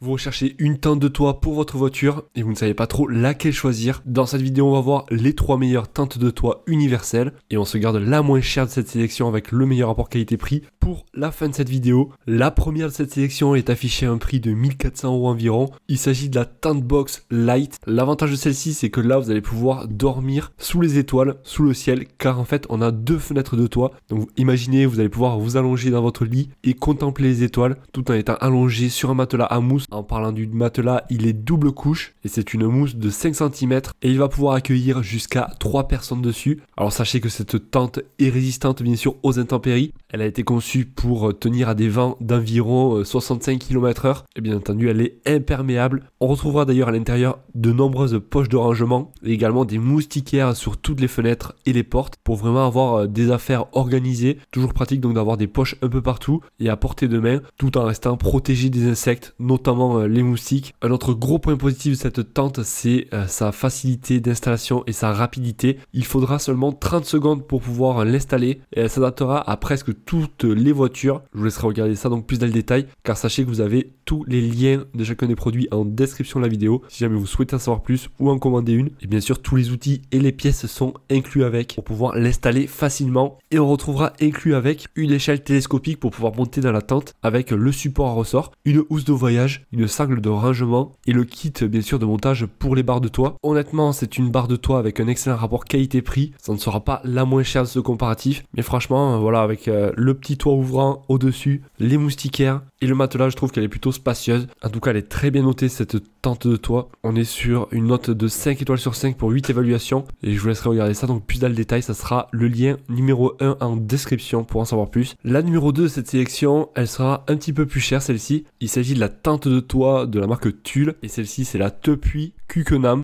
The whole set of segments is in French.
Vous recherchez une teinte de toit pour votre voiture et vous ne savez pas trop laquelle choisir. Dans cette vidéo, on va voir les trois meilleures teintes de toit universelles et on se garde la moins chère de cette sélection avec le meilleur rapport qualité-prix pour la fin de cette vidéo. La première de cette sélection est affichée à un prix de 1400 euros environ. Il s'agit de la tente Box Light. L'avantage de celle-ci, c'est que là, vous allez pouvoir dormir sous les étoiles, sous le ciel, car en fait, on a deux fenêtres de toit. Donc, imaginez, vous allez pouvoir vous allonger dans votre lit et contempler les étoiles tout en étant allongé sur un matelas à mousse. En parlant du matelas, il est double couche et c'est une mousse de 5 cm et il va pouvoir accueillir jusqu'à 3 personnes dessus. Alors, sachez que cette tente est résistante, bien sûr, aux intempéries elle a été conçue pour euh, tenir à des vents d'environ 65 euh, km/h et bien entendu elle est imperméable. On retrouvera d'ailleurs à l'intérieur de nombreuses poches de rangement et également des moustiquaires sur toutes les fenêtres et les portes pour vraiment avoir euh, des affaires organisées. Toujours pratique donc d'avoir des poches un peu partout et à portée de main tout en restant protégé des insectes, notamment les moustiques. Un autre gros point positif de cette tente c'est sa facilité d'installation et sa rapidité. Il faudra seulement 30 secondes pour pouvoir l'installer et elle s'adaptera à presque tout toutes les voitures. Je vous laisserai regarder ça donc plus dans le détail, car sachez que vous avez tous les liens de chacun des produits en description de la vidéo, si jamais vous souhaitez en savoir plus ou en commander une. Et bien sûr, tous les outils et les pièces sont inclus avec pour pouvoir l'installer facilement. Et on retrouvera inclus avec une échelle télescopique pour pouvoir monter dans la tente avec le support à ressort, une housse de voyage, une sangle de rangement et le kit bien sûr de montage pour les barres de toit. Honnêtement, c'est une barre de toit avec un excellent rapport qualité-prix. Ça ne sera pas la moins chère de ce comparatif, mais franchement, voilà, avec euh, le petit toit ouvrant au-dessus, les moustiquaires et le matelas, je trouve qu'elle est plutôt spacieuse. En tout cas, elle est très bien notée cette tente de toit. On est sur une note de 5 étoiles sur 5 pour 8 évaluations et je vous laisserai regarder ça. Donc plus dans le détail, ça sera le lien numéro 1 en description pour en savoir plus. La numéro 2 de cette sélection, elle sera un petit peu plus chère celle-ci. Il s'agit de la tente de toit de la marque Tulle et celle-ci c'est la Tepui.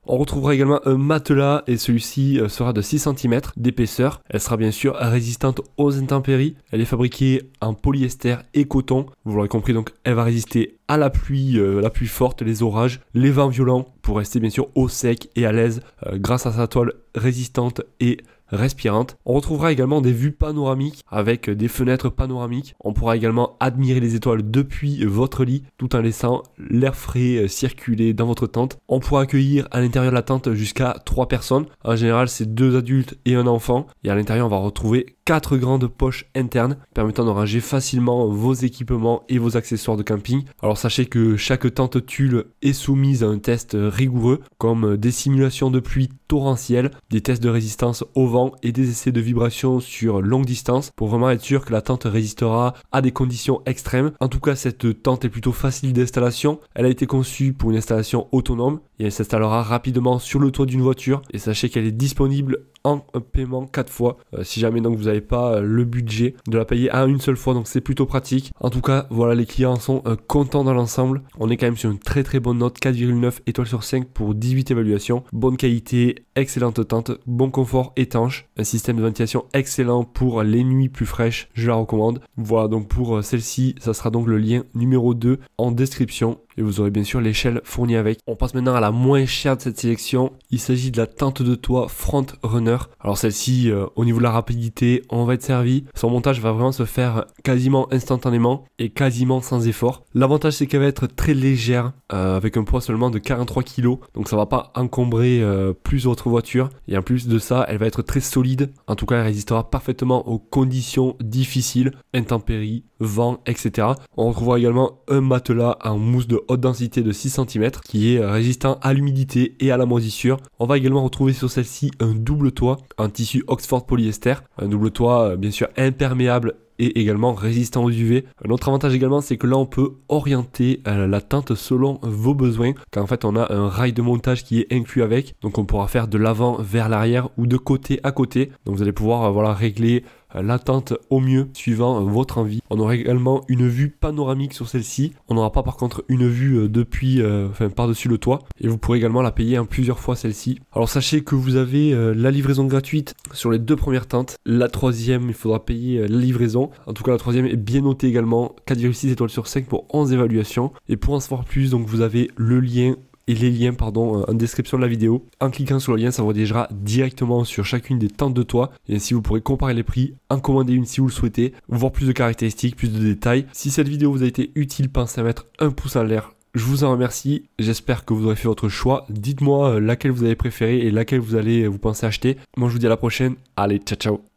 On retrouvera également un matelas et celui-ci euh, sera de 6 cm d'épaisseur. Elle sera bien sûr résistante aux intempéries. Elle est fabriquée en polyester et coton. Vous l'aurez compris, donc elle va résister à la pluie, euh, la pluie forte, les orages, les vents violents pour rester bien sûr au sec et à l'aise euh, grâce à sa toile résistante et respirante. On retrouvera également des vues panoramiques avec des fenêtres panoramiques. On pourra également admirer les étoiles depuis votre lit tout en laissant l'air frais circuler dans votre tente. On pourra accueillir à l'intérieur de la tente jusqu'à 3 personnes. En général, c'est deux adultes et un enfant. Et à l'intérieur, on va retrouver Quatre grandes poches internes permettant ranger facilement vos équipements et vos accessoires de camping. Alors sachez que chaque tente Tulle est soumise à un test rigoureux comme des simulations de pluie torrentielle, des tests de résistance au vent et des essais de vibration sur longue distance pour vraiment être sûr que la tente résistera à des conditions extrêmes. En tout cas, cette tente est plutôt facile d'installation. Elle a été conçue pour une installation autonome et elle s'installera rapidement sur le toit d'une voiture. Et sachez qu'elle est disponible en paiement 4 fois euh, si jamais donc vous n'avez pas euh, le budget de la payer à une seule fois donc c'est plutôt pratique en tout cas voilà les clients sont euh, contents dans l'ensemble on est quand même sur une très très bonne note 4,9 étoiles sur 5 pour 18 évaluations bonne qualité excellente tente, bon confort étanche, un système de ventilation excellent pour les nuits plus fraîches, je la recommande. Voilà donc pour euh, celle-ci, ça sera donc le lien numéro 2 en description et vous aurez bien sûr l'échelle fournie avec. On passe maintenant à la moins chère de cette sélection. Il s'agit de la teinte de toit Front Runner. Alors celle-ci, euh, au niveau de la rapidité, on va être servi. Son montage va vraiment se faire quasiment instantanément et quasiment sans effort. L'avantage c'est qu'elle va être très légère euh, avec un poids seulement de 43 kg. Donc ça ne va pas encombrer plus autrement voiture. Et en plus de ça, elle va être très solide. En tout cas, elle résistera parfaitement aux conditions difficiles, intempéries, vent, etc. On retrouvera également un matelas en mousse de haute densité de 6 cm qui est résistant à l'humidité et à la moisissure. On va également retrouver sur celle-ci un double toit un tissu Oxford polyester. Un double toit euh, bien sûr imperméable et également résistant aux UV. Un autre avantage également, c'est que là, on peut orienter euh, la teinte selon vos besoins, car en fait, on a un rail de montage qui est inclus avec, donc on pourra faire de l'avant vers l'arrière ou de côté à côté. Donc vous allez pouvoir euh, voilà, régler euh, l'attente au mieux suivant euh, votre envie. On aura également une vue panoramique sur celle-ci. On n'aura pas par contre une vue euh, depuis, enfin par-dessus le toit. Et vous pourrez également la payer en hein, plusieurs fois celle-ci. Alors sachez que vous avez la livraison gratuite sur les deux premières tentes. La troisième, il faudra payer la livraison. En tout cas, la troisième est bien notée également. 4,6 étoiles sur 5 pour 11 évaluations. Et pour en savoir plus, donc vous avez le lien et les liens pardon, euh, en description de la vidéo. En cliquant sur le lien, ça vous dirigera directement sur chacune des tentes de toit. Et ainsi, vous pourrez comparer les prix, en commander une si vous le souhaitez, voir plus de caractéristiques, plus de détails. Si cette vidéo vous a été utile, pensez à mettre un pouce en l'air je vous en remercie. J'espère que vous aurez fait votre choix. Dites-moi euh, laquelle vous avez préférée et laquelle vous allez euh, vous penser acheter. Moi, je vous dis à la prochaine. Allez, ciao ciao.